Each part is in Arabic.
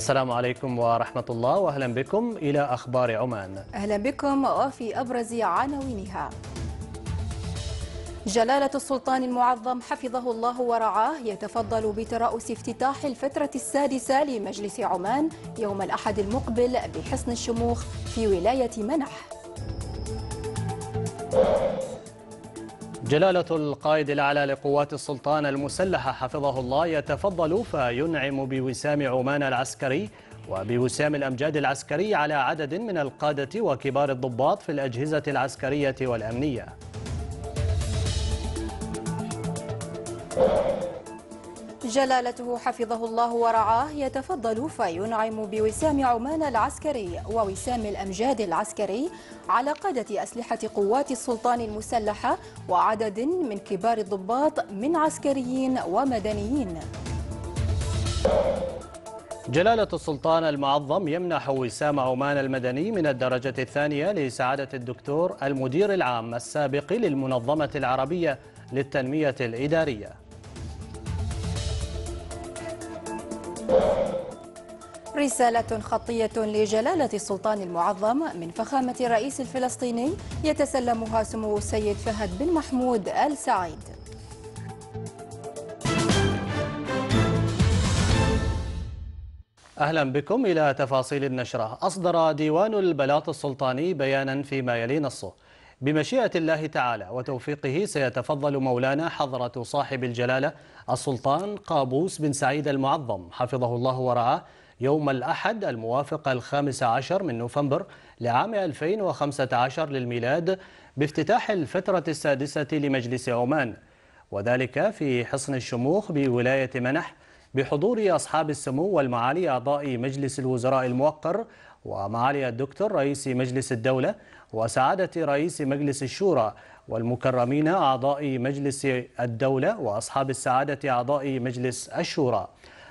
السلام عليكم ورحمة الله وأهلا بكم إلى أخبار عمان أهلا بكم وفي أبرز عناوينها جلالة السلطان المعظم حفظه الله ورعاه يتفضل بترأس افتتاح الفترة السادسة لمجلس عمان يوم الأحد المقبل بحصن الشموخ في ولاية منح جلالة القائد الأعلى لقوات السلطان المسلحة حفظه الله يتفضل فينعم بوسام عمان العسكري وبوسام الأمجاد العسكري على عدد من القادة وكبار الضباط في الأجهزة العسكرية والأمنية جلالته حفظه الله ورعاه يتفضل فينعم بوسام عمان العسكري ووسام الأمجاد العسكري على قادة أسلحة قوات السلطان المسلحة وعدد من كبار الضباط من عسكريين ومدنيين جلالة السلطان المعظم يمنح وسام عمان المدني من الدرجة الثانية لسعادة الدكتور المدير العام السابق للمنظمة العربية للتنمية الإدارية رسالة خطية لجلالة السلطان المعظم من فخامة الرئيس الفلسطيني يتسلمها سمو السيد فهد بن محمود آل سعيد أهلا بكم إلى تفاصيل النشرة أصدر ديوان البلاط السلطاني بيانا فيما يلي نصه بمشيئة الله تعالى وتوفيقه سيتفضل مولانا حضرة صاحب الجلالة السلطان قابوس بن سعيد المعظم حفظه الله ورعاه يوم الأحد الموافق الخامس عشر من نوفمبر لعام 2015 للميلاد بافتتاح الفترة السادسة لمجلس عمان وذلك في حصن الشموخ بولاية منح بحضور أصحاب السمو والمعالي أعضاء مجلس الوزراء الموقر ومعالي الدكتور رئيس مجلس الدولة وسعادة رئيس مجلس الشورى والمكرمين أعضاء مجلس الدولة وأصحاب السعادة أعضاء مجلس الشورى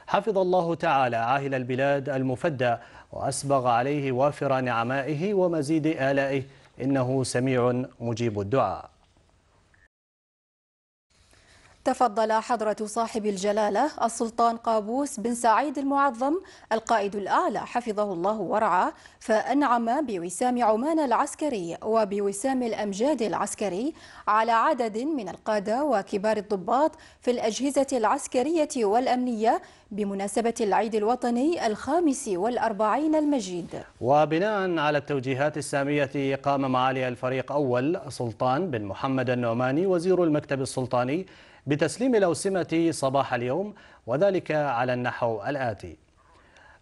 حفظ الله تعالى عاهل البلاد المفدى وأسبغ عليه وافر نعمائه ومزيد آلائه إنه سميع مجيب الدعاء تفضل حضرة صاحب الجلالة السلطان قابوس بن سعيد المعظم القائد الأعلى حفظه الله ورعاه فأنعم بوسام عمان العسكري وبوسام الأمجاد العسكري على عدد من القادة وكبار الضباط في الأجهزة العسكرية والأمنية بمناسبة العيد الوطني الخامس والأربعين المجيد وبناء على التوجيهات السامية قام معالي الفريق أول سلطان بن محمد النعماني وزير المكتب السلطاني بتسليم الأوسمة صباح اليوم وذلك على النحو الآتي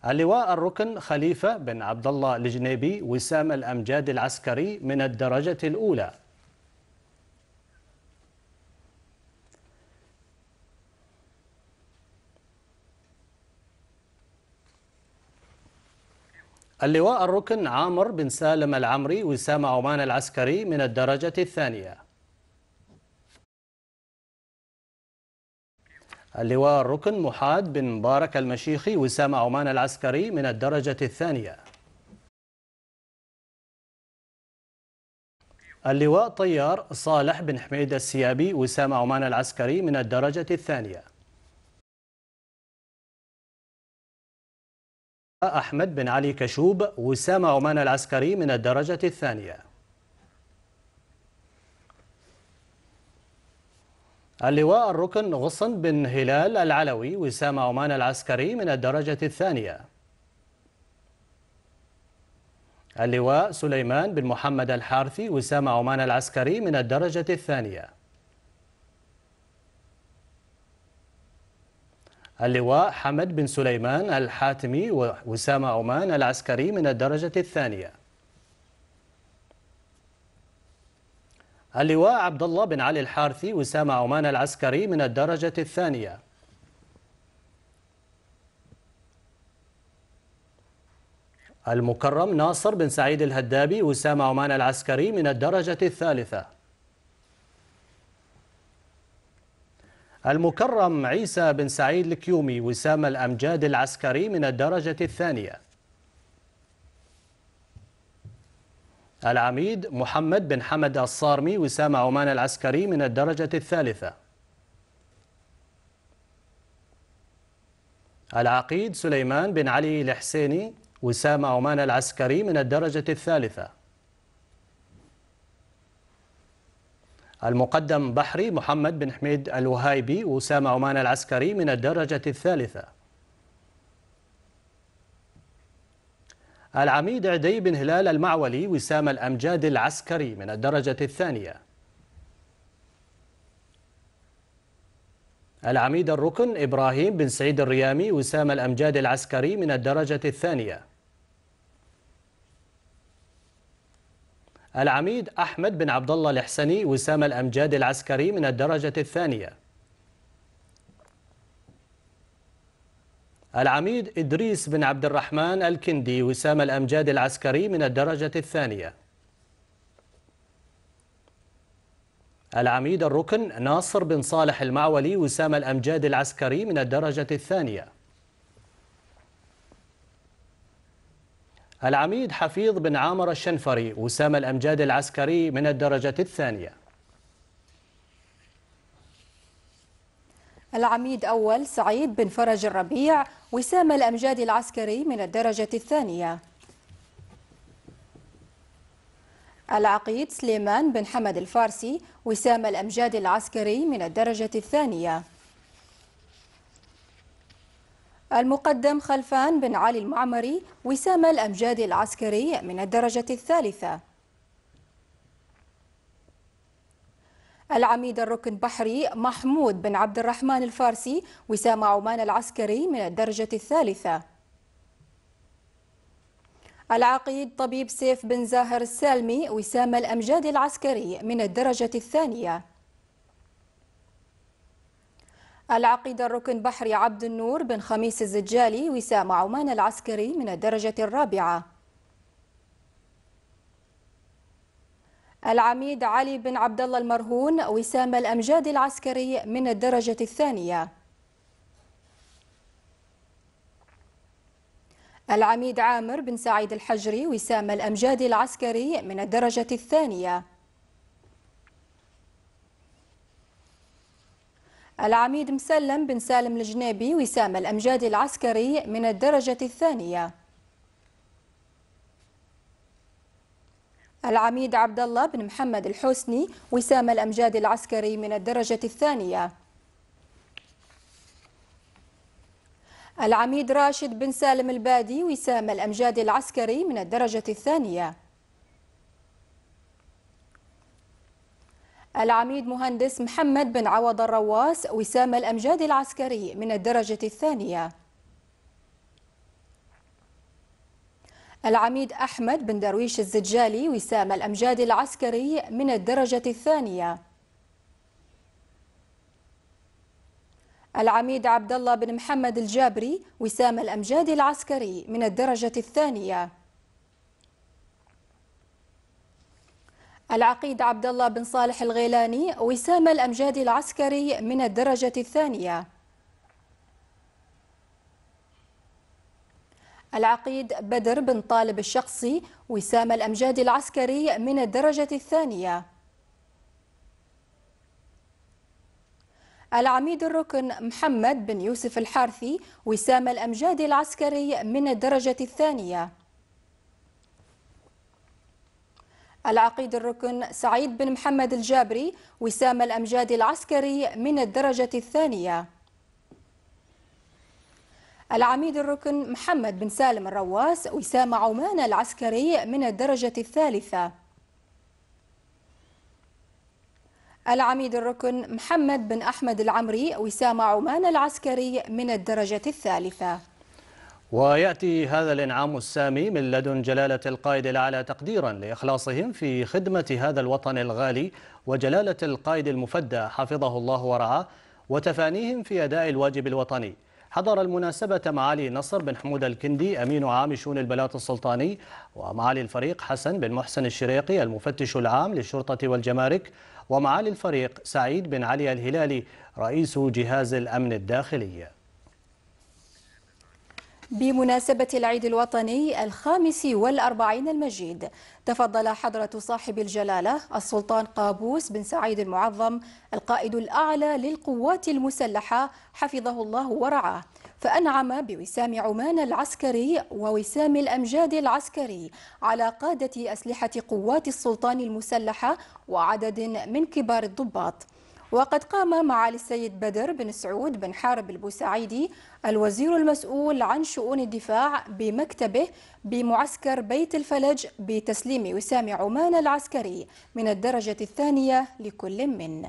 اللواء الركن خليفة بن عبد الله الجنيبي وسام الأمجاد العسكري من الدرجة الأولى اللواء الركن عامر بن سالم العمري وسام عمان العسكري من الدرجة الثانية اللواء الركن محاد بن مبارك المشيخي وسام عمان العسكري من الدرجة الثانية اللواء طيار صالح بن حميد السيابي وسام عمان العسكري من الدرجة الثانية أحمد بن علي كشوب وسام عمان العسكري من الدرجة الثانية اللواء الركن غصن بن هلال العلوي وسام عمان العسكري من الدرجة الثانية اللواء سليمان بن محمد الحارثي وسام عمان العسكري من الدرجة الثانية اللواء حمد بن سليمان الحاتمي وسام عمان العسكري من الدرجة الثانية اللواء عبد الله بن علي الحارثي وسام عمان العسكري من الدرجة الثانية المكرم ناصر بن سعيد الهدابي وسام عمان العسكري من الدرجة الثالثة المكرم عيسى بن سعيد الكيومي وسام الأمجاد العسكري من الدرجة الثانية العميد محمد بن حمد الصارمي وسام عمان العسكري من الدرجة الثالثة العقيد سليمان بن علي الحسيني وسام عمان العسكري من الدرجة الثالثة المقدم بحري محمد بن حميد الوهايبي وسام عمان العسكري من الدرجة الثالثة العميد عدي بن هلال المعولي وسام الأمجاد العسكري من الدرجة الثانية العميد الركن إبراهيم بن سعيد الريامي وسام الأمجاد العسكري من الدرجة الثانية العميد أحمد بن عبد الله الحسني وسام الأمجاد العسكري من الدرجة الثانية العميد إدريس بن عبد الرحمن الكندي وسام الأمجاد العسكري من الدرجة الثانية العميد الركن ناصر بن صالح المعولي وسام الأمجاد العسكري من الدرجة الثانية العميد حفيظ بن عامر الشنفري وسام الأمجاد العسكري من الدرجة الثانية العميد أول سعيد بن فرج الربيع وسام الأمجاد العسكري من الدرجة الثانية العقيد سليمان بن حمد الفارسي وسام الأمجاد العسكري من الدرجة الثانية المقدم خلفان بن علي المعمري وسام الأمجاد العسكري من الدرجة الثالثة العميد الركن بحري محمود بن عبد الرحمن الفارسي وسام عمان العسكري من الدرجة الثالثة العقيد طبيب سيف بن زاهر السالمي وسام الأمجاد العسكري من الدرجة الثانية العقيد الركن بحري عبد النور بن خميس الزجالي وسام عمان العسكري من الدرجة الرابعة العميد علي بن عبد الله المرهون وسام الأمجاد العسكري من الدرجة الثانية العميد عامر بن سعيد الحجري وسام الأمجاد العسكري من الدرجة الثانية العميد مسلم بن سالم الجنابي وسام الأمجاد العسكري من الدرجة الثانية العميد عبد الله بن محمد الحسني وسام الأمجاد العسكري من الدرجة الثانية العميد راشد بن سالم البادي وسام الأمجاد العسكري من الدرجة الثانية العميد مهندس محمد بن عوض الرواس وسام الأمجاد العسكري من الدرجة الثانية العميد أحمد بن درويش الزجالي وسام الأمجاد العسكري من الدرجة الثانية العميد عبد الله بن محمد الجابري وسام الأمجاد العسكري من الدرجة الثانية العقيد عبد الله بن صالح الغيلاني وسام الأمجاد العسكري من الدرجة الثانية العقيد بدر بن طالب الشخصي وسام الأمجاد العسكري من الدرجة الثانية العميد الركن محمد بن يوسف الحارثي وسام الأمجاد العسكري من الدرجة الثانية العقيد الركن سعيد بن محمد الجابري وسام الأمجاد العسكري من الدرجة الثانية العميد الركن محمد بن سالم الرواس وسام عمان العسكري من الدرجة الثالثة العميد الركن محمد بن أحمد العمري وسام عمان العسكري من الدرجة الثالثة ويأتي هذا الإنعام السامي من لدن جلالة القائد الأعلى تقديرا لإخلاصهم في خدمة هذا الوطن الغالي وجلالة القائد المفدى حفظه الله ورعاه وتفانيهم في أداء الواجب الوطني حضر المناسبة معالي نصر بن حمود الكندي أمين عام شؤون البلاط السلطاني ومعالي الفريق حسن بن محسن الشريقي المفتش العام للشرطة والجمارك ومعالي الفريق سعيد بن علي الهلالي رئيس جهاز الأمن الداخلي بمناسبة العيد الوطني الخامس والأربعين المجيد تفضل حضرة صاحب الجلالة السلطان قابوس بن سعيد المعظم القائد الأعلى للقوات المسلحة حفظه الله ورعاه فأنعم بوسام عمان العسكري ووسام الأمجاد العسكري على قادة أسلحة قوات السلطان المسلحة وعدد من كبار الضباط وقد قام معالي السيد بدر بن سعود بن حارب البوسعيدي الوزير المسؤول عن شؤون الدفاع بمكتبه بمعسكر بيت الفلج بتسليم وسام عمان العسكري من الدرجة الثانية لكل من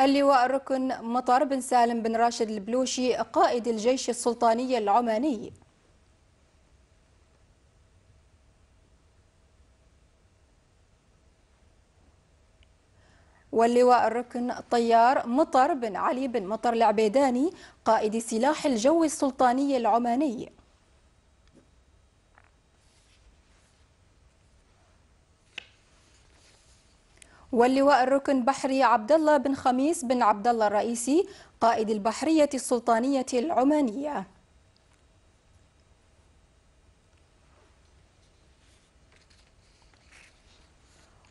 اللواء الركن مطر بن سالم بن راشد البلوشي قائد الجيش السلطاني العماني واللواء الركن طيار مطر بن علي بن مطر العبيداني قائد سلاح الجو السلطاني العماني واللواء الركن بحري عبد الله بن خميس بن عبد الله الرئيسي قائد البحرية السلطانية العمانية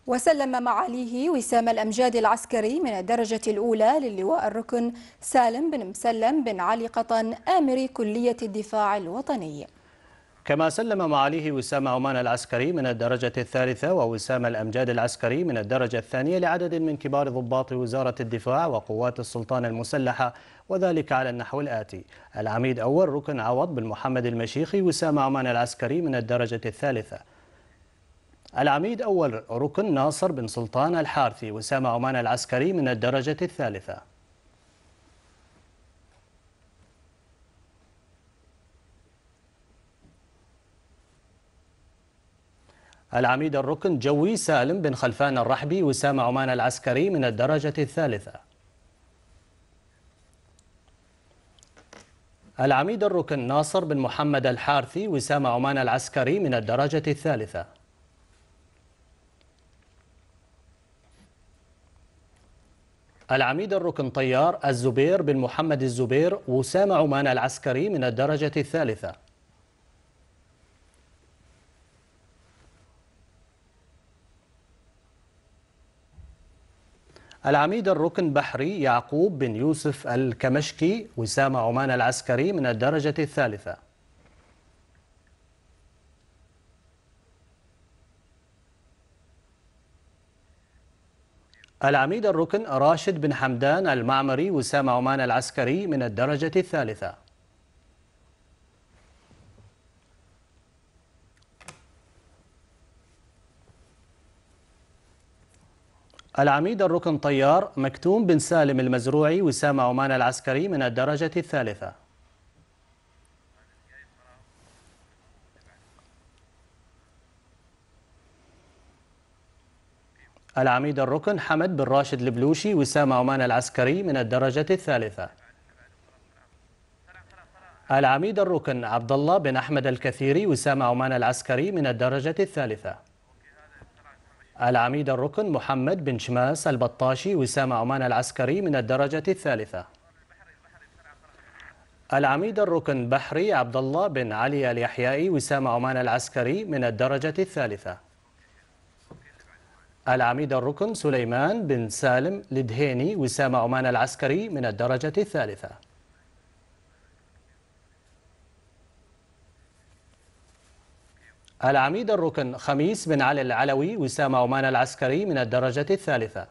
وسلم معاليه وسام الأمجاد العسكري من الدرجة الأولى للواء الركن سالم بن مسلم بن علي قطن آمر كلية الدفاع الوطني كما سلم معاليه وسام عمان العسكري من الدرجة الثالثة ووسام الأمجاد العسكري من الدرجة الثانية لعدد من كبار ضباط وزارة الدفاع وقوات السلطان المسلحة وذلك على النحو الآتي العميد أول ركن عوض بن محمد المشيخي وسام عمان العسكري من الدرجة الثالثة العميد أول ركن ناصر بن سلطان الحارثي وسام عمان العسكري من الدرجة الثالثة العميد الركن جوي سالم بن خلفان الرحبي وسام عمان العسكري من الدرجة الثالثة العميد الركن ناصر بن محمد الحارثي وسام عمان العسكري من الدرجة الثالثة العميد الركن طيار الزبير بن محمد الزبير وسام عمان العسكري من الدرجة الثالثة العميد الركن بحري يعقوب بن يوسف الكمشكي وسام عمان العسكري من الدرجة الثالثة العميد الركن راشد بن حمدان المعمري وسام عمان العسكري من الدرجة الثالثة العميد الركن طيار مكتوم بن سالم المزروعي وسام عمان العسكري من الدرجة الثالثة العميد الركن حمد بن راشد البلوشي وسام عمان العسكري من الدرجة الثالثة العميد الركن عبد الله بن أحمد الكثيري وسام عمان العسكري من الدرجة الثالثة العميد الركن محمد بن شماس البطاشي وسام عمان العسكري من الدرجة الثالثة العميد الركن بحري عبد الله بن علي اليحيائي وسام عمان العسكري من الدرجة الثالثة العميد الركن سليمان بن سالم لدهيني وسام عمان العسكري من الدرجة الثالثة العميد الركن خميس بن علي العلوي وسام عمان العسكري من الدرجة الثالثة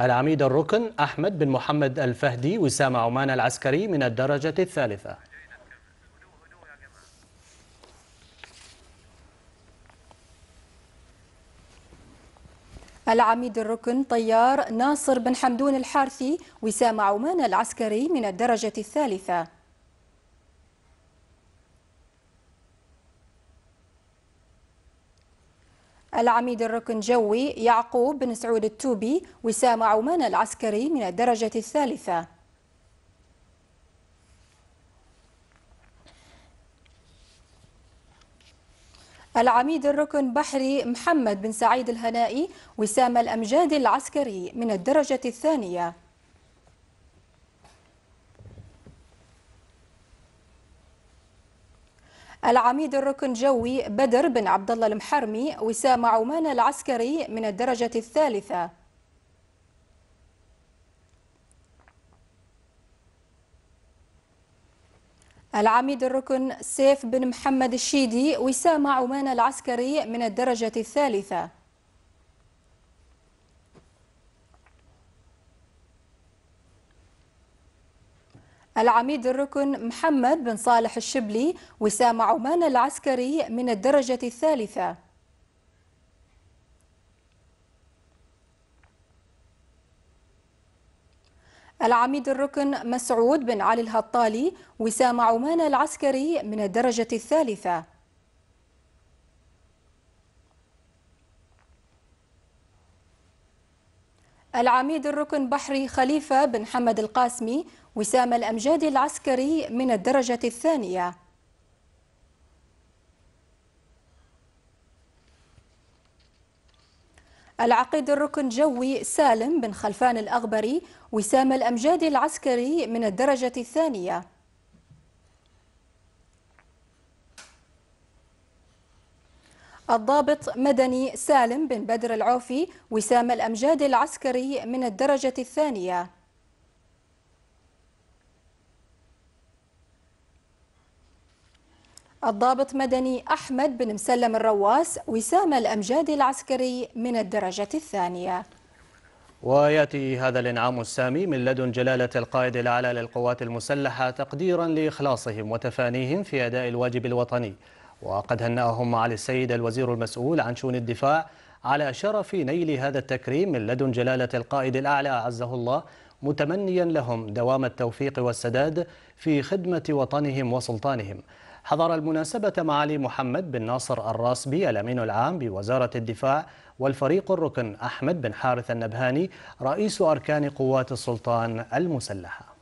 العميد الركن أحمد بن محمد الفهدي وسام عمان العسكري من الدرجة الثالثة العميد الركن طيار ناصر بن حمدون الحارثي وسام عمان العسكري من الدرجة الثالثة العميد الركن جوي يعقوب بن سعود التوبي وسام عمان العسكري من الدرجة الثالثة العميد الركن بحري محمد بن سعيد الهنائي وسام الأمجاد العسكري من الدرجة الثانية العميد الركن جوي بدر بن عبد الله المحرمي وسام عمان العسكري من الدرجة الثالثة العميد الركن سيف بن محمد الشيدي وسام عمان العسكري من الدرجة الثالثة العميد الركن محمد بن صالح الشبلي وسام عمان العسكري من الدرجة الثالثة العميد الركن مسعود بن علي الهطالي وسام عمان العسكري من الدرجة الثالثة العميد الركن بحري خليفة بن حمد القاسمي وسام الأمجاد العسكري من الدرجة الثانية العقيد الركن جوي سالم بن خلفان الأغبري وسام الأمجاد العسكري من الدرجة الثانية الضابط مدني سالم بن بدر العوفي وسام الأمجاد العسكري من الدرجة الثانية الضابط مدني أحمد بن مسلم الرواس وسام الأمجاد العسكري من الدرجة الثانية وياتي هذا الانعام السامي من لدن جلاله القائد الاعلى للقوات المسلحه تقديرا لاخلاصهم وتفانيهم في اداء الواجب الوطني وقد هنأهم علي السيد الوزير المسؤول عن شؤون الدفاع على شرف نيل هذا التكريم من لدن جلالة القائد الأعلى عزه الله متمنيا لهم دوام التوفيق والسداد في خدمة وطنهم وسلطانهم حضر المناسبة معالي محمد بن ناصر الراسبي الأمين العام بوزارة الدفاع والفريق الركن أحمد بن حارث النبهاني رئيس أركان قوات السلطان المسلحة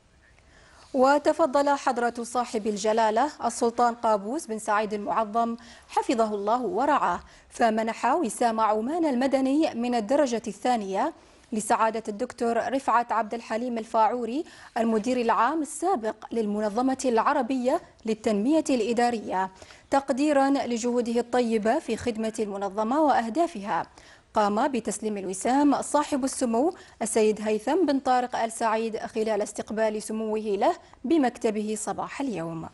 وتفضل حضرة صاحب الجلالة السلطان قابوس بن سعيد المعظم حفظه الله ورعاه فمنح وسام عمان المدني من الدرجة الثانية لسعادة الدكتور رفعت عبد الحليم الفاعوري المدير العام السابق للمنظمة العربية للتنمية الإدارية تقديرا لجهوده الطيبة في خدمة المنظمة وأهدافها قام بتسليم الوسام صاحب السمو السيد هيثم بن طارق آل سعيد خلال استقبال سموه له بمكتبه صباح اليوم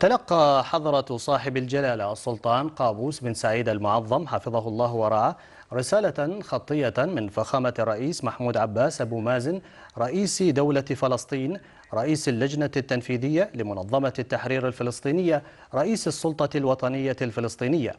تلقى حضرة صاحب الجلالة السلطان قابوس بن سعيد المعظم حفظه الله ورعاه رسالة خطية من فخامة الرئيس محمود عباس أبو مازن رئيس دولة فلسطين رئيس اللجنة التنفيذية لمنظمة التحرير الفلسطينية رئيس السلطة الوطنية الفلسطينية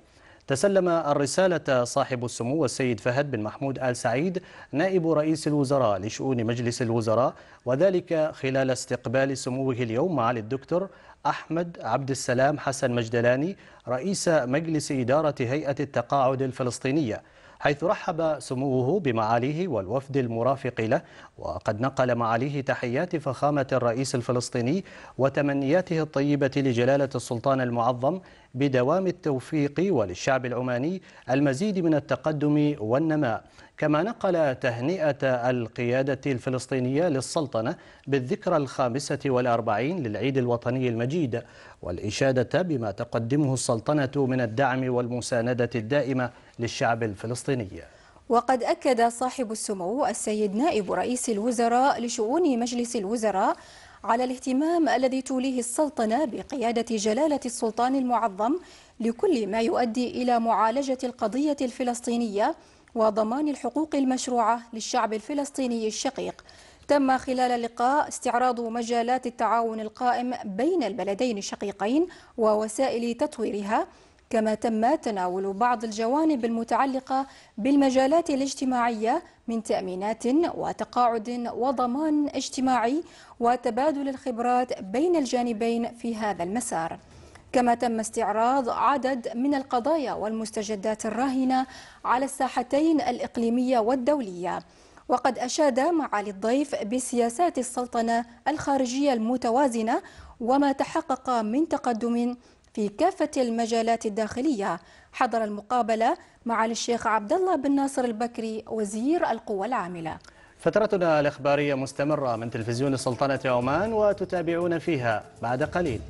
تسلم الرسالة صاحب السمو السيد فهد بن محمود آل سعيد نائب رئيس الوزراء لشؤون مجلس الوزراء وذلك خلال استقبال سموه اليوم مع الدكتور أحمد عبد السلام حسن مجدلاني رئيس مجلس إدارة هيئة التقاعد الفلسطينية حيث رحب سموه بمعاليه والوفد المرافق له وقد نقل معاليه تحيات فخامة الرئيس الفلسطيني وتمنياته الطيبة لجلالة السلطان المعظم بدوام التوفيق وللشعب العماني المزيد من التقدم والنماء كما نقل تهنئة القيادة الفلسطينية للسلطنة بالذكرى الخامسة والأربعين للعيد الوطني المجيد والإشادة بما تقدمه السلطنة من الدعم والمساندة الدائمة للشعب الفلسطيني وقد أكد صاحب السمو السيد نائب رئيس الوزراء لشؤون مجلس الوزراء على الاهتمام الذي توليه السلطنة بقيادة جلالة السلطان المعظم لكل ما يؤدي إلى معالجة القضية الفلسطينية وضمان الحقوق المشروعة للشعب الفلسطيني الشقيق تم خلال اللقاء استعراض مجالات التعاون القائم بين البلدين الشقيقين ووسائل تطويرها كما تم تناول بعض الجوانب المتعلقة بالمجالات الاجتماعية من تأمينات وتقاعد وضمان اجتماعي وتبادل الخبرات بين الجانبين في هذا المسار كما تم استعراض عدد من القضايا والمستجدات الراهنة على الساحتين الإقليمية والدولية وقد أشاد معالي الضيف بسياسات السلطنة الخارجية المتوازنة وما تحقق من تقدم في كافة المجالات الداخلية حضر المقابلة معالي الشيخ عبد الله بن ناصر البكري وزير القوى العاملة فترتنا الإخبارية مستمرة من تلفزيون سلطنة عمان وتتابعون فيها بعد قليل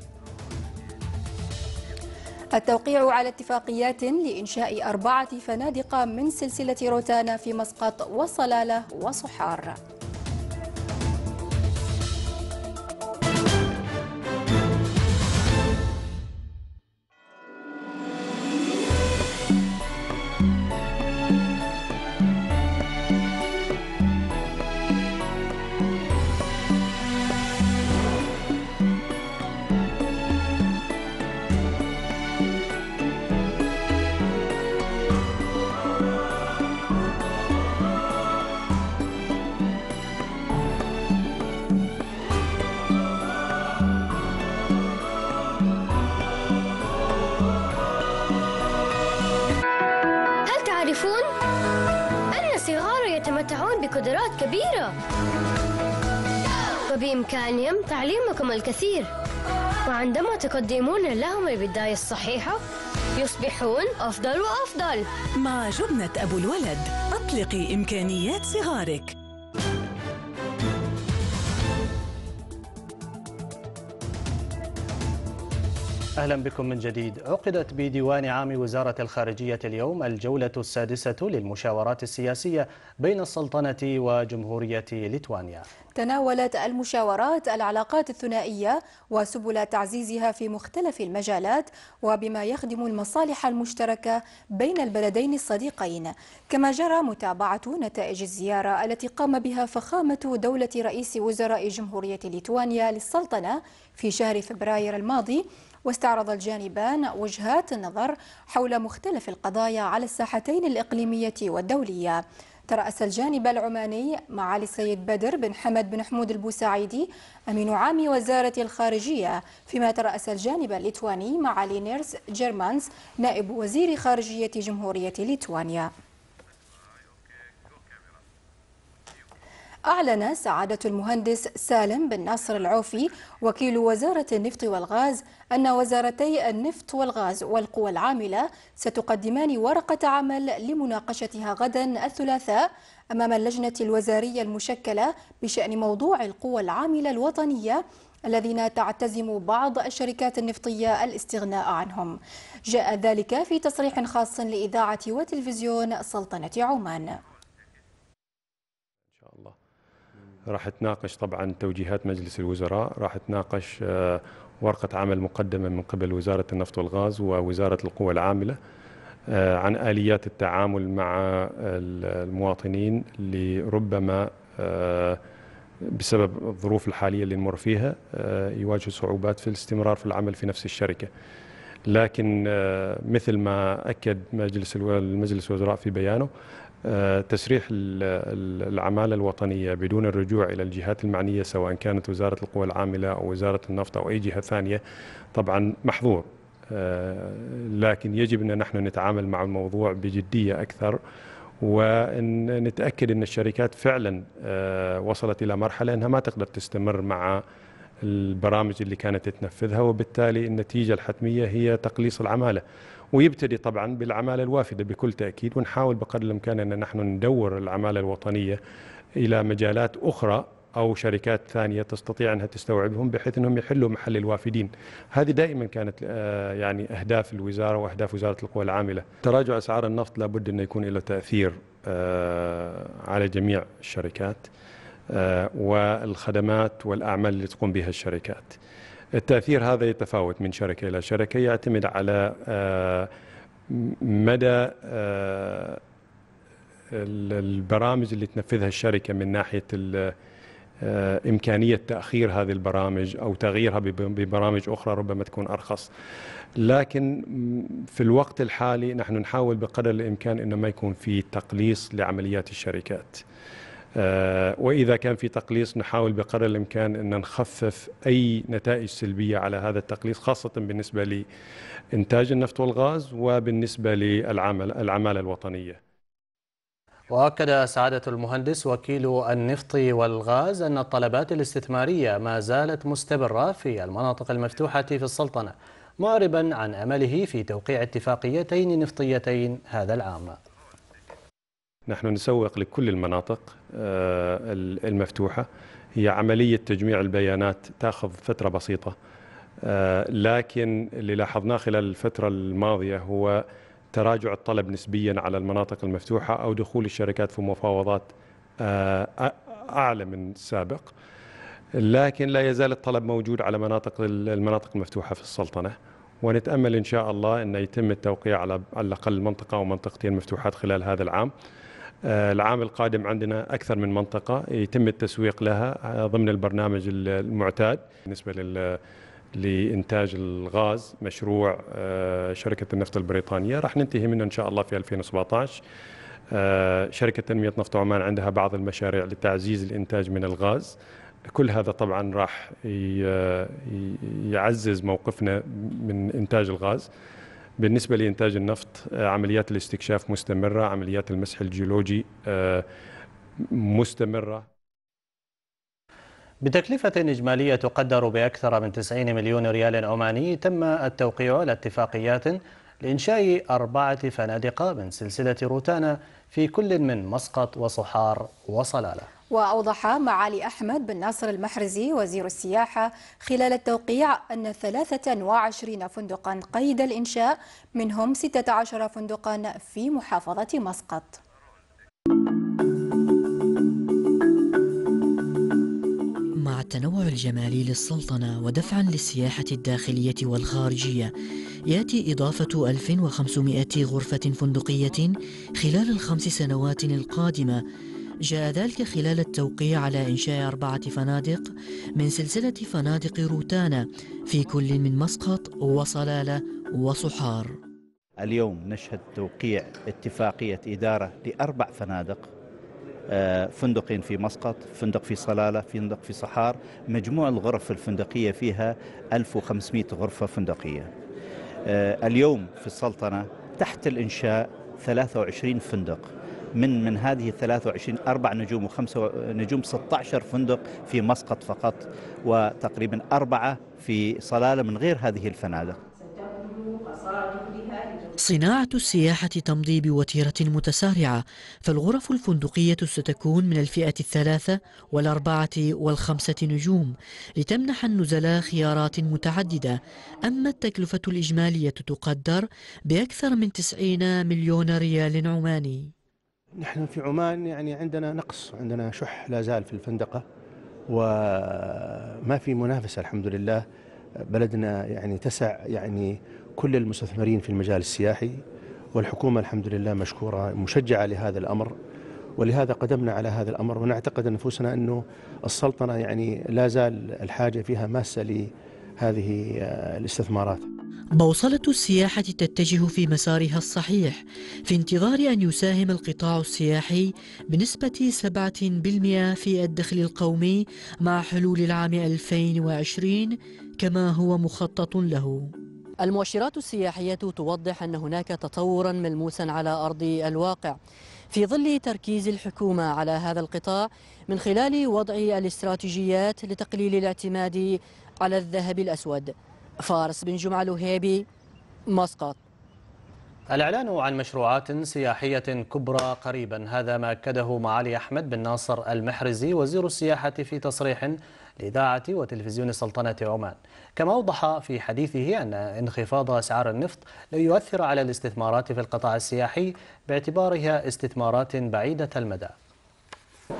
التوقيع على اتفاقيات لإنشاء أربعة فنادق من سلسلة روتانا في مسقط وصلالة وصحار كان يم تعليمكم الكثير وعندما تقدمون لهم البداية الصحيحة يصبحون أفضل وأفضل مع جبنة أبو الولد أطلقي إمكانيات صغارك أهلا بكم من جديد عقدت بديوان عام وزارة الخارجية اليوم الجولة السادسة للمشاورات السياسية بين السلطنة وجمهورية ليتوانيا تناولت المشاورات العلاقات الثنائية وسبل تعزيزها في مختلف المجالات وبما يخدم المصالح المشتركة بين البلدين الصديقين كما جرى متابعة نتائج الزيارة التي قام بها فخامة دولة رئيس وزراء جمهورية ليتوانيا للسلطنة في شهر فبراير الماضي واستعرض الجانبان وجهات النظر حول مختلف القضايا على الساحتين الإقليمية والدولية ترأس الجانب العماني معالي السيد بدر بن حمد بن حمود البوسعيدي أمين عام وزارة الخارجية فيما ترأس الجانب الليتواني معالي نيرس جيرمانس نائب وزير خارجية جمهورية ليتوانيا أعلن سعادة المهندس سالم بن ناصر العوفي وكيل وزارة النفط والغاز أن وزارتي النفط والغاز والقوى العاملة ستقدمان ورقة عمل لمناقشتها غدا الثلاثاء أمام اللجنة الوزارية المشكلة بشأن موضوع القوى العاملة الوطنية الذين تعتزم بعض الشركات النفطية الاستغناء عنهم جاء ذلك في تصريح خاص لإذاعة وتلفزيون سلطنة عمان راح تناقش طبعا توجيهات مجلس الوزراء راح تناقش آه، ورقة عمل مقدمة من قبل وزارة النفط والغاز ووزارة القوى العاملة آه، عن آليات التعامل مع المواطنين لربما آه، بسبب الظروف الحالية اللي نمر فيها آه، يواجه صعوبات في الاستمرار في العمل في نفس الشركة لكن مثل ما أكد مجلس المجلس الوزراء في بيانه آه، تسريح العمالة الوطنية بدون الرجوع إلى الجهات المعنية سواء كانت وزارة القوى العاملة أو وزارة النفط أو أي جهة ثانية طبعا محظور آه، لكن يجب أن نحن نتعامل مع الموضوع بجدية أكثر ونتأكد أن الشركات فعلا آه، وصلت إلى مرحلة أنها ما تقدر تستمر مع البرامج اللي كانت تنفذها وبالتالي النتيجة الحتمية هي تقليص العمالة ويبتدي طبعا بالعمالة الوافدة بكل تأكيد ونحاول بقدر الإمكان أن نحن ندور العمالة الوطنية إلى مجالات أخرى أو شركات ثانية تستطيع أنها تستوعبهم بحيث أنهم يحلوا محل الوافدين هذه دائما كانت آه، يعني أهداف الوزارة وأهداف وزارة القوى العاملة تراجع أسعار النفط لابد أن يكون له تأثير آه، على جميع الشركات آه، والخدمات والأعمال اللي تقوم بها الشركات التأثير هذا يتفاوت من شركة إلى شركة يعتمد على آه، مدى آه، البرامج اللي تنفذها الشركة من ناحية آه، إمكانية تأخير هذه البرامج أو تغييرها ببرامج أخرى ربما تكون أرخص لكن في الوقت الحالي نحن نحاول بقدر الإمكان أن ما يكون في تقليص لعمليات الشركات آه، وإذا كان في تقليص نحاول بقدر الإمكان أن نخفف أي نتائج سلبية على هذا التقليص خاصة بالنسبة لإنتاج النفط والغاز وبالنسبة للعمالة الوطنية وأكد سعادة المهندس وكيل النفط والغاز أن الطلبات الاستثمارية ما زالت مستمرة في المناطق المفتوحة في السلطنة معربا عن أمله في توقيع اتفاقيتين نفطيتين هذا العام نحن نسوق لكل المناطق آه، المفتوحة هي عملية تجميع البيانات تأخذ فترة بسيطة آه، لكن اللي لاحظناه خلال الفترة الماضية هو تراجع الطلب نسبيا على المناطق المفتوحة أو دخول الشركات في مفاوضات آه، أعلى من السابق لكن لا يزال الطلب موجود على مناطق المناطق المفتوحة في السلطنة ونتامل ان شاء الله ان يتم التوقيع على على الاقل منطقه او منطقتين مفتوحات خلال هذا العام آه، العام القادم عندنا أكثر من منطقة يتم التسويق لها آه، ضمن البرنامج المعتاد بالنسبة لل لإنتاج الغاز مشروع آه، شركة النفط البريطانية راح ننتهي منه إن شاء الله في 2017 شركة تنمية نفط عمان عندها بعض المشاريع لتعزيز الإنتاج من الغاز كل هذا طبعا راح يعزز موقفنا من إنتاج الغاز بالنسبة لإنتاج النفط آه، عمليات الاستكشاف مستمرة عمليات المسح الجيولوجي آه، مستمرة بتكلفة إجمالية تقدر بأكثر من 90 مليون ريال عماني تم التوقيع على اتفاقيات لإنشاء أربعة فنادق من سلسلة روتانا في كل من مسقط وصحار وصلالة وأوضح معالي أحمد بن ناصر المحرزي وزير السياحة خلال التوقيع أن 23 فندقا قيد الإنشاء منهم 16 فندقا في محافظة مسقط مع التنوع الجمالي للسلطنة ودفعا للسياحة الداخلية والخارجية يأتي إضافة 1500 غرفة فندقية خلال الخمس سنوات القادمة جاء ذلك خلال التوقيع على إنشاء أربعة فنادق من سلسلة فنادق روتانا في كل من مسقط وصلالة وصحار اليوم نشهد توقيع اتفاقية إدارة لأربع فنادق آه، فندقين في مسقط فندق في صلالة فندق في صحار مجموع الغرف الفندقية فيها 1500 غرفة فندقية آه، اليوم في السلطنة تحت الإنشاء 23 فندق من من هذه 23 أربع نجوم وخمسة نجوم 16 فندق في مسقط فقط وتقريبا أربعة في صلالة من غير هذه الفنادق صناعة السياحة تمضي بوتيرة متسارعة فالغرف الفندقية ستكون من الفئة الثلاثة والأربعة والخمسة نجوم لتمنح النزلاء خيارات متعددة أما التكلفة الإجمالية تقدر بأكثر من 90 مليون ريال عماني نحن في عمان يعني عندنا نقص عندنا شح لا زال في الفندقة وما في منافسة الحمد لله بلدنا يعني تسع يعني كل المستثمرين في المجال السياحي والحكومة الحمد لله مشكورة مشجعة لهذا الأمر ولهذا قدمنا على هذا الأمر ونعتقد أنفسنا أنه السلطنة يعني لا زال الحاجة فيها ماسة لهذه آه، الاستثمارات بوصلة السياحة تتجه في مسارها الصحيح في انتظار أن يساهم القطاع السياحي بنسبة 7% في الدخل القومي مع حلول العام 2020 كما هو مخطط له المؤشرات السياحية توضح أن هناك تطورا ملموسا على أرض الواقع في ظل تركيز الحكومة على هذا القطاع من خلال وضع الاستراتيجيات لتقليل الاعتماد على الذهب الأسود فارس بن جمعة الوهيبي مسقط الإعلان عن مشروعات سياحية كبرى قريبا هذا ما أكده معالي أحمد بن ناصر المحرزي وزير السياحة في تصريح لإذاعة وتلفزيون سلطنة عمان كما أوضح في حديثه أن انخفاض أسعار النفط لا يؤثر على الاستثمارات في القطاع السياحي باعتبارها استثمارات بعيدة المدى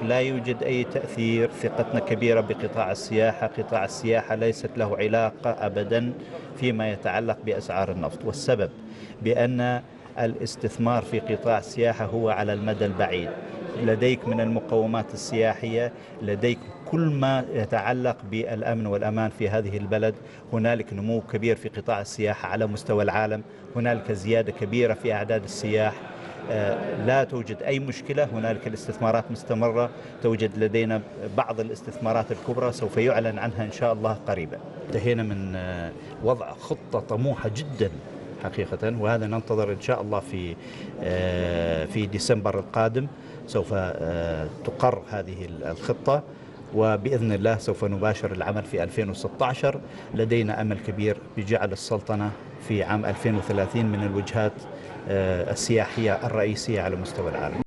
لا يوجد أي تأثير ثقتنا كبيرة بقطاع السياحة قطاع السياحة ليست له علاقة أبدا فيما يتعلق بأسعار النفط والسبب بأن الاستثمار في قطاع السياحة هو على المدى البعيد لديك من المقومات السياحية لديك كل ما يتعلق بالأمن والأمان في هذه البلد هنالك نمو كبير في قطاع السياحة على مستوى العالم هنالك زيادة كبيرة في أعداد السياح آه، لا توجد أي مشكلة هنالك الاستثمارات مستمرة توجد لدينا بعض الاستثمارات الكبرى سوف يعلن عنها إن شاء الله قريبا انتهينا من آه، وضع خطة طموحة جدا حقيقة وهذا ننتظر إن شاء الله في آه، في ديسمبر القادم سوف تقر هذه الخطة وبإذن الله سوف نباشر العمل في 2016 لدينا أمل كبير بجعل السلطنة في عام 2030 من الوجهات آه، السياحية الرئيسية على مستوى العالم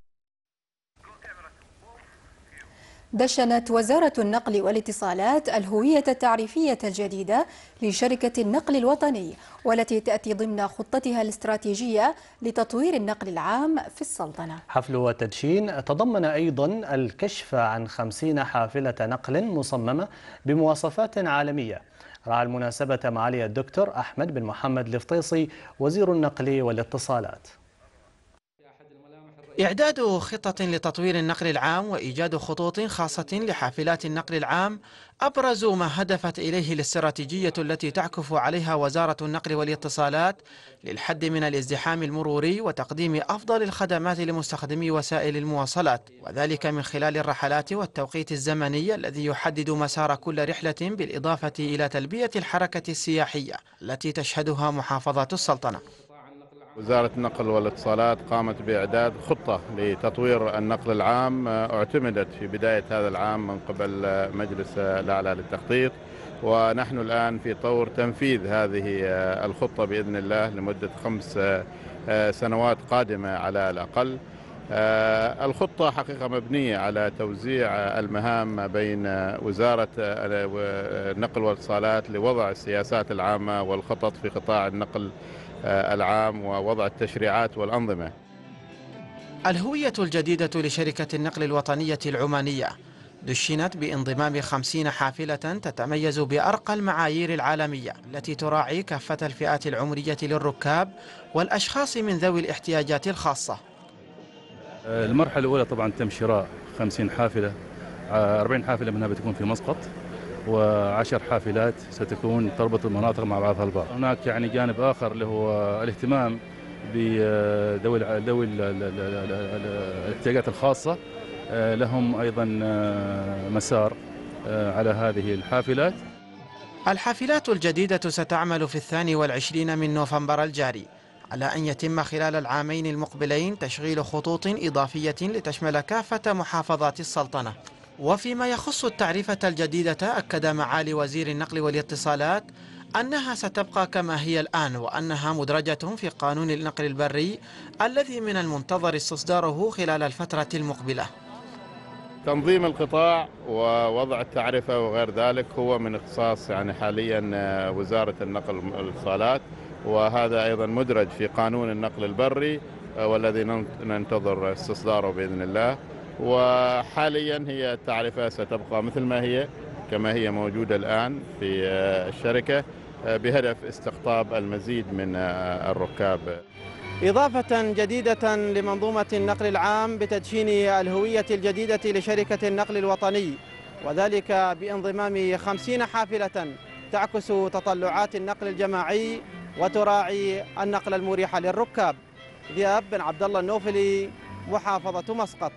دشنت وزارة النقل والاتصالات الهوية التعريفية الجديدة لشركة النقل الوطني والتي تأتي ضمن خطتها الاستراتيجية لتطوير النقل العام في السلطنة حفل وتدشين تضمن أيضا الكشف عن خمسين حافلة نقل مصممة بمواصفات عالمية رعى المناسبة معالي الدكتور أحمد بن محمد الفطيصي وزير النقل والاتصالات إعداد خطة لتطوير النقل العام وإيجاد خطوط خاصة لحافلات النقل العام أبرز ما هدفت إليه الاستراتيجية التي تعكف عليها وزارة النقل والاتصالات للحد من الازدحام المروري وتقديم أفضل الخدمات لمستخدمي وسائل المواصلات وذلك من خلال الرحلات والتوقيت الزمني الذي يحدد مسار كل رحلة بالإضافة إلى تلبية الحركة السياحية التي تشهدها محافظة السلطنة وزارة النقل والاتصالات قامت بإعداد خطة لتطوير النقل العام آه، اعتمدت في بداية هذا العام من قبل آه، مجلس آه، الأعلى للتخطيط ونحن الآن في طور تنفيذ هذه الخطة بإذن الله لمدة خمس سنوات قادمة على الأقل الخطة حقيقة مبنية على توزيع المهام بين وزارة النقل والاتصالات لوضع السياسات العامة والخطط في قطاع النقل آه، العام ووضع التشريعات والأنظمة الهوية الجديدة لشركة النقل الوطنية العمانية دشنت بانضمام خمسين حافلة تتميز بأرقى المعايير العالمية التي تراعي كافة الفئات العمرية للركاب والأشخاص من ذوي الاحتياجات الخاصة آه، المرحلة الأولى طبعا تم شراء 50 حافلة 40 آه، حافلة منها بتكون في مسقط وعشر حافلات ستكون تربط المناطق مع بعضها البعض هناك يعني جانب آخر اللي هو الاهتمام بذوي ذوي الاحتياجات الخاصة آه، لهم أيضا آه، مسار آه، على هذه الحافلات الحافلات الجديدة ستعمل في الثاني والعشرين من نوفمبر الجاري على أن يتم خلال العامين المقبلين تشغيل خطوط إضافية لتشمل كافة محافظات السلطنة وفيما يخص التعريفة الجديدة أكد معالي وزير النقل والاتصالات أنها ستبقى كما هي الآن وأنها مدرجة في قانون النقل البري الذي من المنتظر استصداره خلال الفترة المقبلة تنظيم القطاع ووضع التعرفة وغير ذلك هو من اختصاص يعني حاليا آه، وزارة النقل والاتصالات وهذا أيضا مدرج في قانون النقل البري آه، والذي ننتظر استصداره بإذن الله وحاليا هي التعرفة ستبقى مثل ما هي كما هي موجودة الآن في آه، الشركة آه، بهدف استقطاب المزيد من آه، الركاب إضافة جديدة لمنظومة النقل العام بتدشين الهوية الجديدة لشركة النقل الوطني وذلك بانضمام خمسين حافلة تعكس تطلعات النقل الجماعي وتراعي النقل المريح للركاب ذئاب بن عبد الله النوفلي محافظة مسقط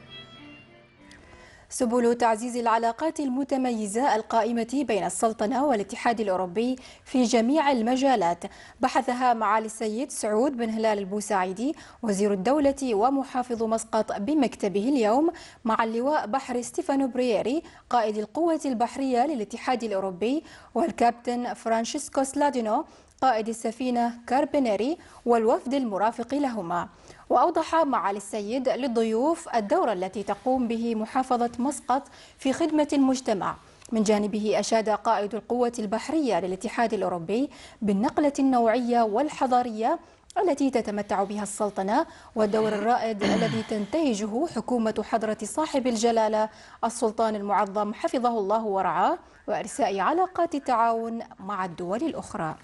سبل تعزيز العلاقات المتميزة القائمة بين السلطنة والاتحاد الأوروبي في جميع المجالات بحثها معالي السيد سعود بن هلال البوسعيدي وزير الدولة ومحافظ مسقط بمكتبه اليوم مع اللواء بحر ستيفانو برييري قائد القوة البحرية للاتحاد الأوروبي والكابتن فرانشيسكو سلادينو قائد السفينة كاربينيري والوفد المرافق لهما وأوضح معالي السيد للضيوف الدور التي تقوم به محافظة مسقط في خدمة المجتمع من جانبه أشاد قائد القوة البحرية للاتحاد الأوروبي بالنقلة النوعية والحضارية التي تتمتع بها السلطنة والدور الرائد الذي تنتهجه حكومة حضرة صاحب الجلالة السلطان المعظم حفظه الله ورعاه وإرساء علاقات التعاون مع الدول الأخرى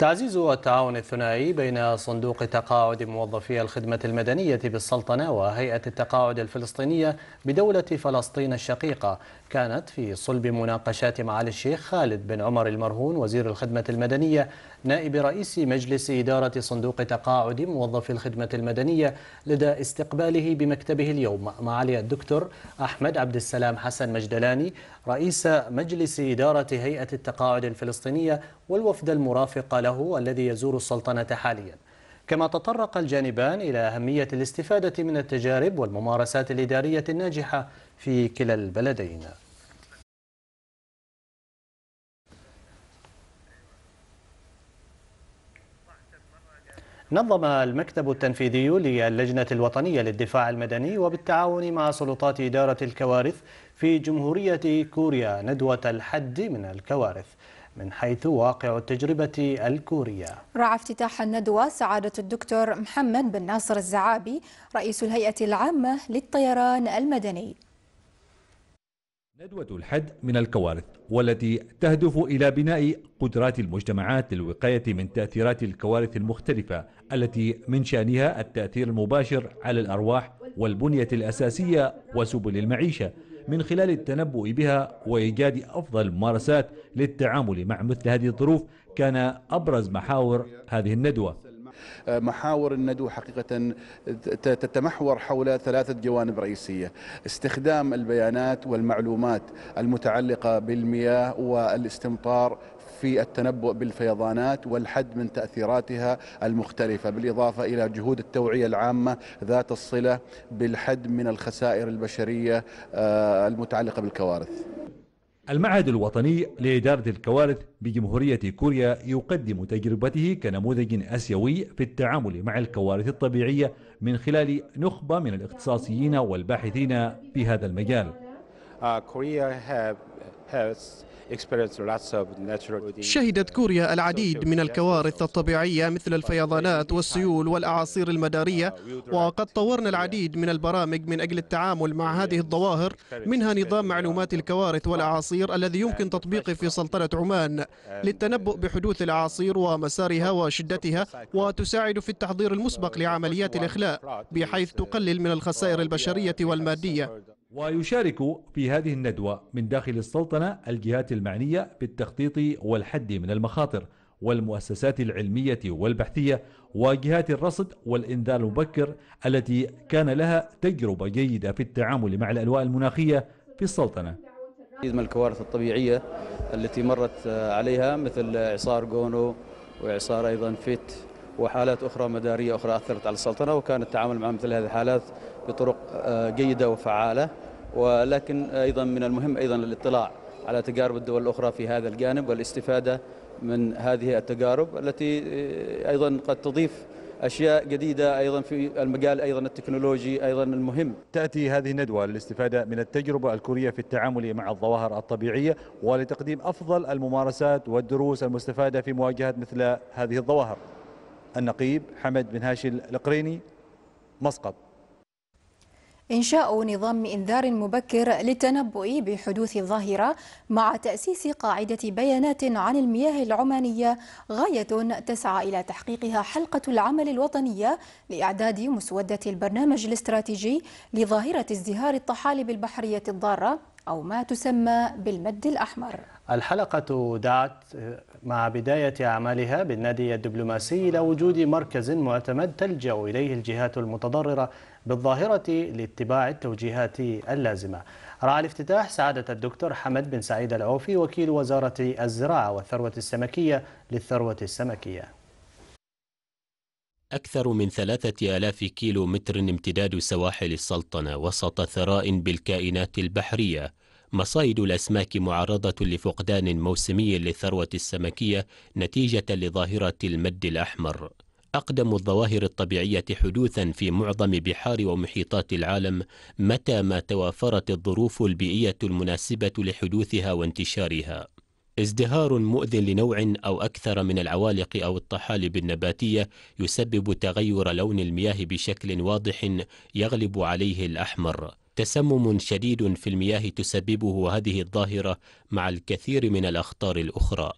تعزيز التعاون الثنائي بين صندوق تقاعد موظفي الخدمة المدنية بالسلطنة وهيئة التقاعد الفلسطينية بدولة فلسطين الشقيقة كانت في صلب مناقشات معالي الشيخ خالد بن عمر المرهون وزير الخدمة المدنية نائب رئيس مجلس إدارة صندوق تقاعد موظفي الخدمة المدنية لدى استقباله بمكتبه اليوم معالي الدكتور أحمد عبد السلام حسن مجدلاني رئيس مجلس إدارة هيئة التقاعد الفلسطينية والوفد المرافق له الذي يزور السلطنة حاليا كما تطرق الجانبان إلى أهمية الاستفادة من التجارب والممارسات الإدارية الناجحة في كلا البلدين نظم المكتب التنفيذي للجنة الوطنية للدفاع المدني وبالتعاون مع سلطات إدارة الكوارث في جمهورية كوريا ندوة الحد من الكوارث من حيث واقع التجربة الكورية رعى افتتاح الندوة سعادة الدكتور محمد بن ناصر الزعابي رئيس الهيئة العامة للطيران المدني ندوة الحد من الكوارث والتي تهدف إلى بناء قدرات المجتمعات للوقاية من تأثيرات الكوارث المختلفة التي من شأنها التأثير المباشر على الأرواح والبنية الأساسية وسبل المعيشة من خلال التنبؤ بها وإيجاد أفضل ممارسات للتعامل مع مثل هذه الظروف كان أبرز محاور هذه الندوة آه، محاور الندوة حقيقة تتمحور حول ثلاثة جوانب رئيسية استخدام البيانات والمعلومات المتعلقة بالمياه والاستمطار في التنبؤ بالفيضانات والحد من تأثيراتها المختلفة بالإضافة إلى جهود التوعية العامة ذات الصلة بالحد من الخسائر البشرية آه، المتعلقة بالكوارث المعهد الوطني لإدارة الكوارث بجمهورية كوريا يقدم تجربته كنموذج آسيوي في التعامل مع الكوارث الطبيعية من خلال نخبة من الاختصاصيين والباحثين في هذا المجال. Uh, Korea have شهدت كوريا العديد من الكوارث الطبيعية مثل الفيضانات والسيول والأعاصير المدارية وقد طورنا العديد من البرامج من أجل التعامل مع هذه الظواهر منها نظام معلومات الكوارث والأعاصير الذي يمكن تطبيقه في سلطنة عمان للتنبؤ بحدوث الأعاصير ومسارها وشدتها وتساعد في التحضير المسبق لعمليات الإخلاء بحيث تقلل من الخسائر البشرية والمادية ويشارك في هذه الندوة من داخل السلطنة الجهات المعنية بالتخطيط والحد من المخاطر والمؤسسات العلمية والبحثية وجهات الرصد والإنذار المبكر التي كان لها تجربة جيدة في التعامل مع الألواء المناخية في السلطنة من الكوارث الطبيعية التي مرت عليها مثل إعصار جونو وإعصار أيضا فيت وحالات أخرى مدارية أخرى أثرت على السلطنة وكان التعامل مع مثل هذه الحالات بطرق آه، جيدة وفعالة ولكن أيضا من المهم أيضا الاطلاع على تجارب الدول الأخرى في هذا الجانب والاستفادة من هذه التجارب التي آه، أيضا قد تضيف أشياء جديدة أيضا في المجال أيضا التكنولوجي أيضا المهم تأتي هذه الندوة للاستفادة من التجربة الكورية في التعامل مع الظواهر الطبيعية ولتقديم أفضل الممارسات والدروس المستفادة في مواجهة مثل هذه الظواهر النقيب حمد بن هاشم القريني مسقط إنشاء نظام إنذار مبكر للتنبؤ بحدوث الظاهرة مع تأسيس قاعدة بيانات عن المياه العمانية غاية تسعى إلى تحقيقها حلقة العمل الوطنية لإعداد مسودة البرنامج الاستراتيجي لظاهرة ازدهار الطحالب البحرية الضارة أو ما تسمى بالمد الأحمر الحلقة دعت مع بداية أعمالها بالنادي الدبلوماسي إلى وجود مركز معتمد تلجأ إليه الجهات المتضررة بالظاهرة لاتباع التوجيهات اللازمة رعى الافتتاح سعادة الدكتور حمد بن سعيد العوفي وكيل وزارة الزراعة والثروة السمكية للثروة السمكية أكثر من ثلاثة آلاف كيلو متر امتداد سواحل السلطنة وسط ثراء بالكائنات البحرية مصايد الأسماك معرضة لفقدان موسمي للثروة السمكية نتيجة لظاهرة المد الأحمر أقدم الظواهر الطبيعية حدوثا في معظم بحار ومحيطات العالم متى ما توافرت الظروف البيئية المناسبة لحدوثها وانتشارها. ازدهار مؤذ لنوع أو أكثر من العوالق أو الطحالب النباتية يسبب تغير لون المياه بشكل واضح يغلب عليه الأحمر. تسمم شديد في المياه تسببه هذه الظاهرة مع الكثير من الأخطار الأخرى.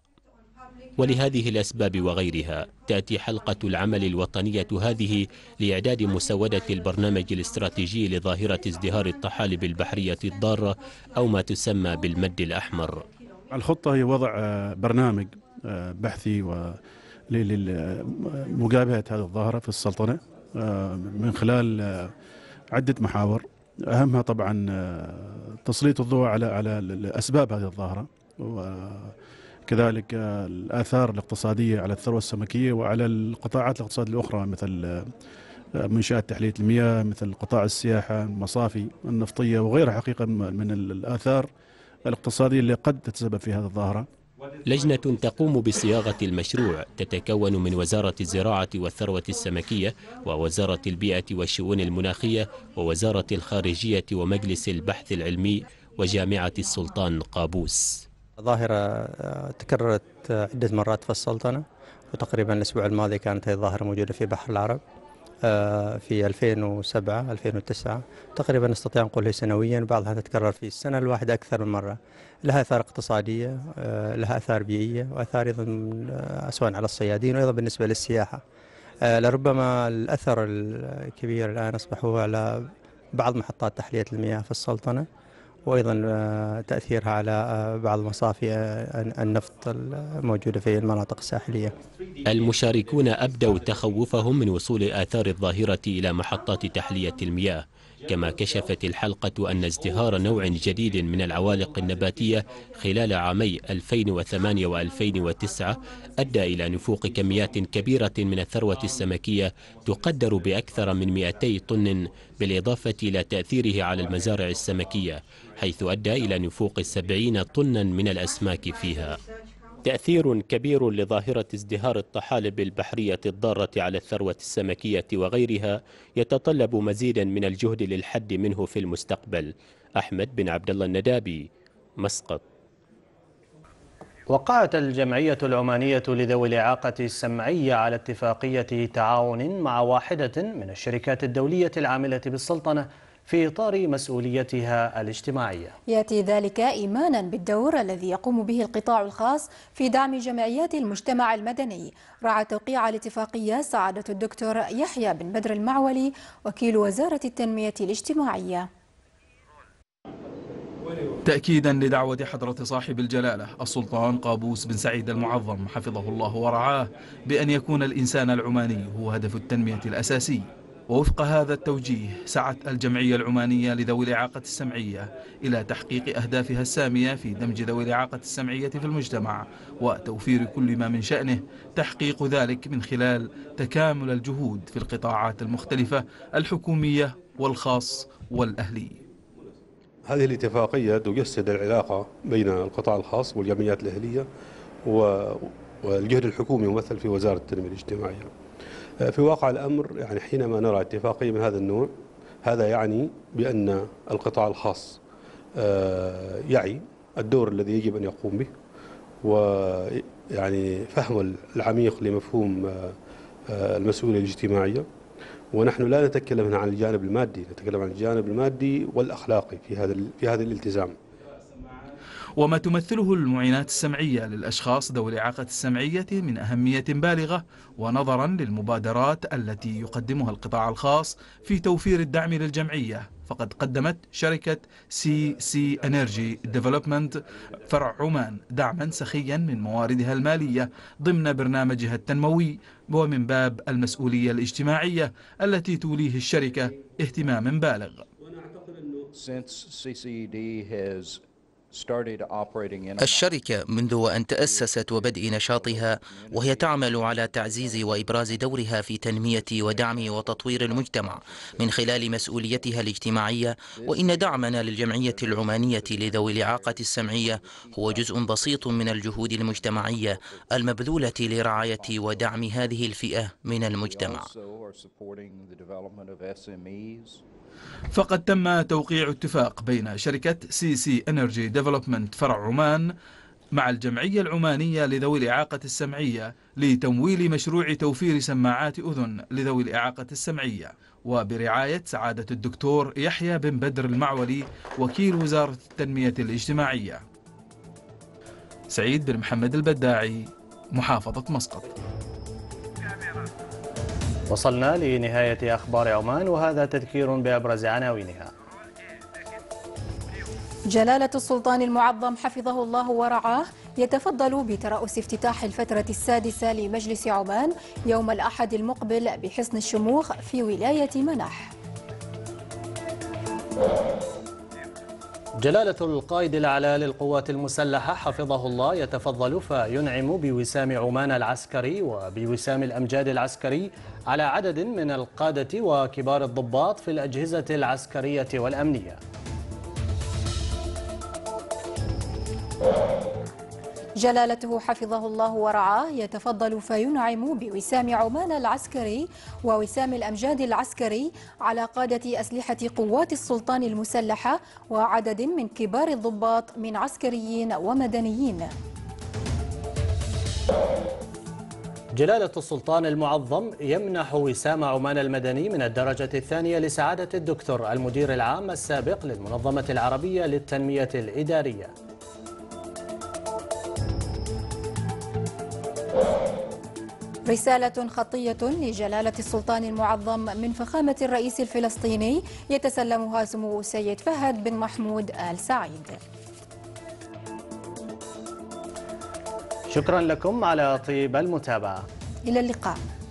ولهذه الأسباب وغيرها تأتي حلقة العمل الوطنية هذه لإعداد مسودة البرنامج الاستراتيجي لظاهرة ازدهار الطحالب البحرية الضارة أو ما تسمى بالمد الأحمر الخطة هي وضع آه، برنامج آه، بحثي و لمقابلة هذه الظاهرة في السلطنة آه، من خلال عدة محاور أهمها طبعا تسليط الضوء على على أسباب هذه الظاهرة كذلك آه، الآثار الاقتصادية على الثروة السمكية وعلى القطاعات الاقتصاديه الأخرى مثل آه، آه، منشآت تحلية المياه مثل قطاع السياحة المصافي النفطية وغيرها حقيقة من الآثار الاقتصادية اللي قد تتسبب في هذه الظاهرة لجنة تقوم بصياغة المشروع تتكون من وزارة الزراعة والثروة السمكية ووزارة البيئة والشؤون المناخية ووزارة الخارجية ومجلس البحث العلمي وجامعة السلطان قابوس ظاهرة آه، تكررت آه، عدة مرات في السلطنة وتقريبا الأسبوع الماضي كانت هذه الظاهرة موجودة في بحر العرب آه، في 2007 2009 تقريبا نستطيع نقول هي سنويا بعضها تتكرر في السنة الواحدة أكثر من مرة لها آثار اقتصادية لها آثار بيئية وآثار أيضا سواء على الصيادين وأيضا بالنسبة للسياحة لربما الأثر الكبير الآن أصبح هو على بعض محطات تحلية المياه في السلطنة وايضا آه، تاثيرها على آه، بعض مصافي آه، النفط الموجوده في المناطق الساحليه. المشاركون ابدوا تخوفهم من وصول اثار الظاهره الى محطات تحليه المياه. كما كشفت الحلقة أن ازدهار نوع جديد من العوالق النباتية خلال عامي 2008 و2009 أدى إلى نفوق كميات كبيرة من الثروة السمكية تقدر بأكثر من 200 طن بالإضافة إلى تأثيره على المزارع السمكية حيث أدى إلى نفوق 70 طنا من الأسماك فيها تأثير كبير لظاهرة ازدهار الطحالب البحرية الضارة على الثروة السمكية وغيرها يتطلب مزيدا من الجهد للحد منه في المستقبل أحمد بن عبد الله الندابي مسقط وقعت الجمعية العمانية لذوي الإعاقة السمعية على اتفاقية تعاون مع واحدة من الشركات الدولية العاملة بالسلطنة في إطار مسؤوليتها الاجتماعية يأتي ذلك إيمانا بالدور الذي يقوم به القطاع الخاص في دعم جمعيات المجتمع المدني رعى توقيع الاتفاقية سعادة الدكتور يحيى بن بدر المعولي وكيل وزارة التنمية الاجتماعية تأكيدا لدعوة حضرة صاحب الجلالة السلطان قابوس بن سعيد المعظم حفظه الله ورعاه بأن يكون الإنسان العماني هو هدف التنمية الأساسي ووفق هذا التوجيه سعت الجمعية العمانية لذوي الإعاقة السمعية إلى تحقيق أهدافها السامية في دمج ذوي الإعاقة السمعية في المجتمع وتوفير كل ما من شأنه تحقيق ذلك من خلال تكامل الجهود في القطاعات المختلفة الحكومية والخاص والأهلي هذه الاتفاقية تجسد العلاقة بين القطاع الخاص والجمعيات الأهلية والجهد الحكومي ممثل في وزارة التنمية الاجتماعية في واقع الأمر يعني حينما نرى اتفاقية من هذا النوع هذا يعني بأن القطاع الخاص آه، يعي الدور الذي يجب أن يقوم به ويعني فهم العميق لمفهوم آه، آه، المسؤولية الاجتماعية ونحن لا نتكلم عن الجانب المادي نتكلم عن الجانب المادي والأخلاقي في هذا في هذا الالتزام وما تمثله المعينات السمعية للأشخاص ذوي الإعاقة السمعية من أهمية بالغة ونظرا للمبادرات التي يقدمها القطاع الخاص في توفير الدعم للجمعية فقد قدمت شركة سي سي انرجي ديفلوبمنت فرع عمان دعما سخيا من مواردها المالية ضمن برنامجها التنموي ومن باب المسؤولية الاجتماعية التي توليه الشركة اهتمام بالغ. الشركة منذ أن تأسست وبدء نشاطها وهي تعمل على تعزيز وإبراز دورها في تنمية ودعم وتطوير المجتمع من خلال مسؤوليتها الاجتماعية وإن دعمنا للجمعية العمانية لذوي الإعاقة السمعية هو جزء بسيط من الجهود المجتمعية المبذولة لرعاية ودعم هذه الفئة من المجتمع. فقد تم توقيع اتفاق بين شركة سي سي انرجي ديفلوبمنت فرع عمان مع الجمعية العمانية لذوي الإعاقة السمعية لتمويل مشروع توفير سماعات أذن لذوي الإعاقة السمعية وبرعاية سعادة الدكتور يحيى بن بدر المعولي وكيل وزارة التنمية الاجتماعية سعيد بن محمد البداعي محافظة مسقط وصلنا لنهاية أخبار عمان وهذا تذكير بأبرز عناوينها جلالة السلطان المعظم حفظه الله ورعاه يتفضل بترأس افتتاح الفترة السادسة لمجلس عمان يوم الأحد المقبل بحصن الشموخ في ولاية منح جلالة القائد الأعلى للقوات المسلحة حفظه الله يتفضل فينعم بوسام عمان العسكري وبوسام الأمجاد العسكري على عدد من القادة وكبار الضباط في الأجهزة العسكرية والأمنية جلالته حفظه الله ورعاه يتفضل فينعم بوسام عمان العسكري ووسام الأمجاد العسكري على قادة أسلحة قوات السلطان المسلحة وعدد من كبار الضباط من عسكريين ومدنيين جلالة السلطان المعظم يمنح وسام عمان المدني من الدرجة الثانية لسعادة الدكتور المدير العام السابق للمنظمة العربية للتنمية الإدارية رسالة خطية لجلالة السلطان المعظم من فخامة الرئيس الفلسطيني يتسلمها سمو سيد فهد بن محمود آل سعيد شكرا لكم على طيب المتابعة إلى اللقاء